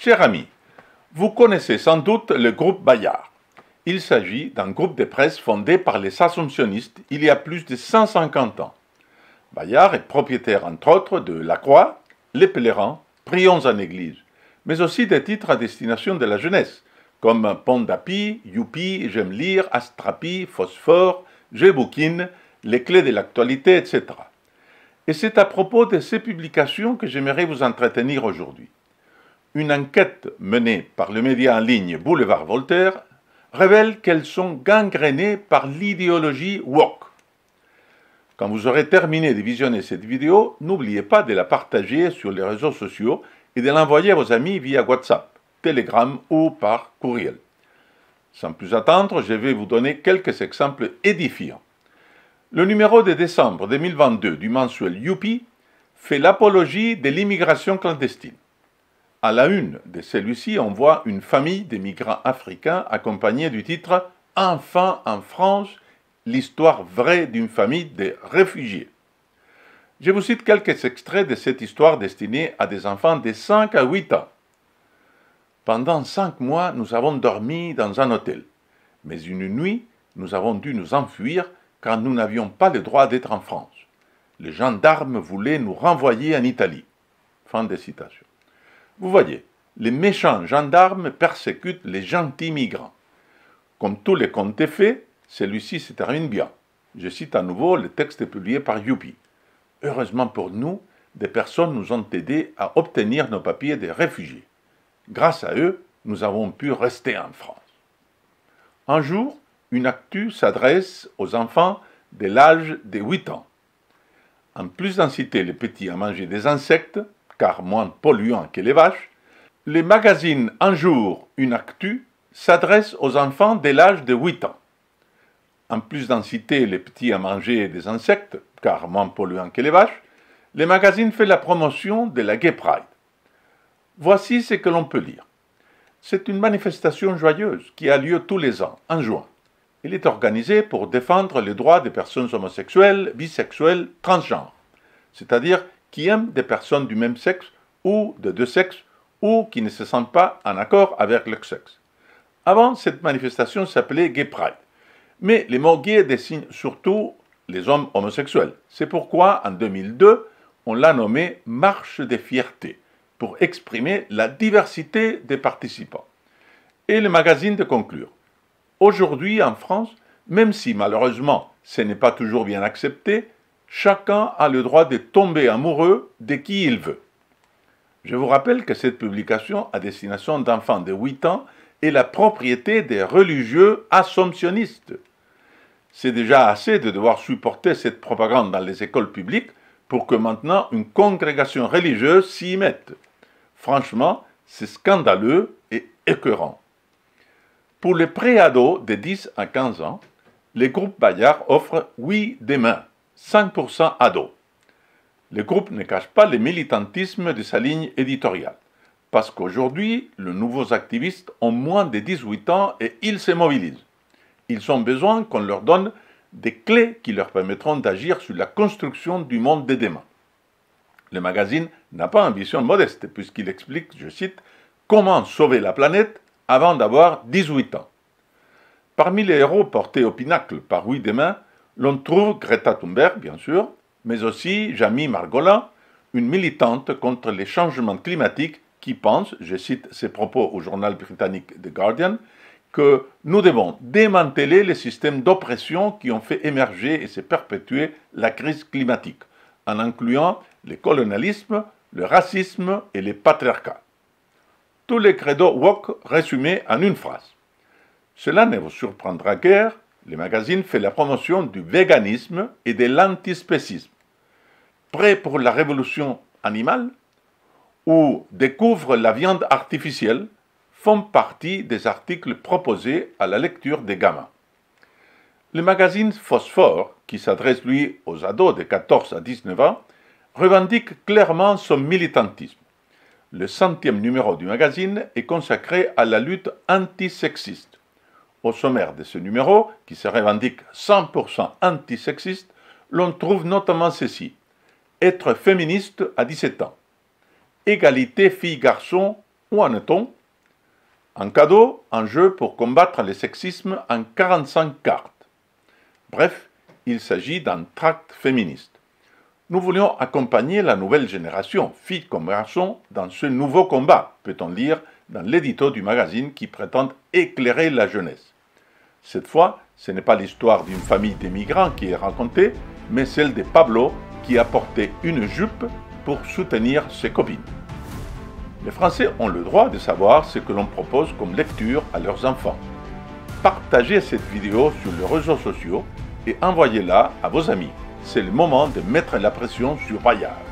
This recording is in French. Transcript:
Chers amis, vous connaissez sans doute le groupe Bayard. Il s'agit d'un groupe de presse fondé par les assomptionnistes il y a plus de 150 ans. Bayard est propriétaire entre autres de La Croix, Les Pèlerins, Prions en Église, mais aussi des titres à destination de la jeunesse, comme Pondapi, Youpi, J'aime lire, Astrapi, Phosphore, Je bouquine, Les clés de l'actualité, etc. Et c'est à propos de ces publications que j'aimerais vous entretenir aujourd'hui. Une enquête menée par le média en ligne Boulevard Voltaire révèle qu'elles sont gangrénées par l'idéologie woke. Quand vous aurez terminé de visionner cette vidéo, n'oubliez pas de la partager sur les réseaux sociaux et de l'envoyer à vos amis via WhatsApp, Telegram ou par courriel. Sans plus attendre, je vais vous donner quelques exemples édifiants. Le numéro de décembre 2022 du mensuel Youpi fait l'apologie de l'immigration clandestine. À la une de celui-ci, on voit une famille d'émigrants africains accompagnée du titre Enfants en France, l'histoire vraie d'une famille de réfugiés. Je vous cite quelques extraits de cette histoire destinée à des enfants de 5 à 8 ans. Pendant cinq mois, nous avons dormi dans un hôtel. Mais une nuit, nous avons dû nous enfuir quand nous n'avions pas le droit d'être en France. Les gendarmes voulaient nous renvoyer en Italie. Fin de citation. Vous voyez, les méchants gendarmes persécutent les gentils migrants. Comme tous les contes faits, celui-ci se termine bien. Je cite à nouveau le texte publié par Yupi. Heureusement pour nous, des personnes nous ont aidés à obtenir nos papiers de réfugiés. Grâce à eux, nous avons pu rester en France. Un jour, une actu s'adresse aux enfants de l'âge de 8 ans. En plus d'inciter les petits à manger des insectes, car moins polluants que les vaches, les magazines Un jour, une actu s'adressent aux enfants dès l'âge de 8 ans. En plus d'inciter les petits à manger des insectes, car moins polluants que les vaches, les magazines fait la promotion de la Gay Pride. Voici ce que l'on peut lire. C'est une manifestation joyeuse qui a lieu tous les ans, en juin. Elle est organisée pour défendre les droits des personnes homosexuelles, bisexuelles, transgenres, c'est-à-dire qui aiment des personnes du même sexe ou de deux sexes ou qui ne se sentent pas en accord avec leur sexe. Avant, cette manifestation s'appelait Gay Pride. Mais les mots gays désignent surtout les hommes homosexuels. C'est pourquoi, en 2002, on l'a nommé Marche des fiertés, pour exprimer la diversité des participants. Et le magazine de conclure. Aujourd'hui, en France, même si malheureusement ce n'est pas toujours bien accepté, chacun a le droit de tomber amoureux de qui il veut. Je vous rappelle que cette publication à destination d'enfants de 8 ans est la propriété des religieux assomptionnistes. C'est déjà assez de devoir supporter cette propagande dans les écoles publiques pour que maintenant une congrégation religieuse s'y mette. Franchement, c'est scandaleux et écœurant. Pour les préados de 10 à 15 ans, les groupes Bayard offrent Oui mains. 5% ados. Le groupe ne cache pas le militantisme de sa ligne éditoriale, parce qu'aujourd'hui, les nouveaux activistes ont moins de 18 ans et ils se mobilisent. Ils ont besoin qu'on leur donne des clés qui leur permettront d'agir sur la construction du monde des demain. Le magazine n'a pas ambition modeste, puisqu'il explique, je cite, Comment sauver la planète avant d'avoir 18 ans. Parmi les héros portés au pinacle par Oui Demain, l'on trouve Greta Thunberg, bien sûr, mais aussi Jamie Margolin, une militante contre les changements climatiques qui pense, je cite ses propos au journal britannique The Guardian, que nous devons démanteler les systèmes d'oppression qui ont fait émerger et se perpétuer la crise climatique, en incluant le colonialisme, le racisme et le patriarcat. » Tous les credos woke résumés en une phrase. Cela ne vous surprendra guère, le magazine fait la promotion du véganisme et de l'antispécisme. Prêt pour la révolution animale ou découvre la viande artificielle font partie des articles proposés à la lecture des gamins. Le magazine Phosphore, qui s'adresse lui aux ados de 14 à 19 ans, revendique clairement son militantisme. Le centième numéro du magazine est consacré à la lutte antisexiste. Au sommaire de ce numéro, qui se revendique 100% antisexiste, l'on trouve notamment ceci. Être féministe à 17 ans. Égalité fille-garçon, où en est-on En cadeau, un jeu pour combattre le sexisme en 45 cartes. Bref, il s'agit d'un tract féministe. Nous voulions accompagner la nouvelle génération, filles comme garçons, dans ce nouveau combat, peut-on dire, dans l'édito du magazine qui prétend éclairer la jeunesse. Cette fois, ce n'est pas l'histoire d'une famille d'émigrants qui est racontée, mais celle de Pablo qui a porté une jupe pour soutenir ses copines. Les Français ont le droit de savoir ce que l'on propose comme lecture à leurs enfants. Partagez cette vidéo sur les réseaux sociaux et envoyez-la à vos amis. C'est le moment de mettre la pression sur Bayard.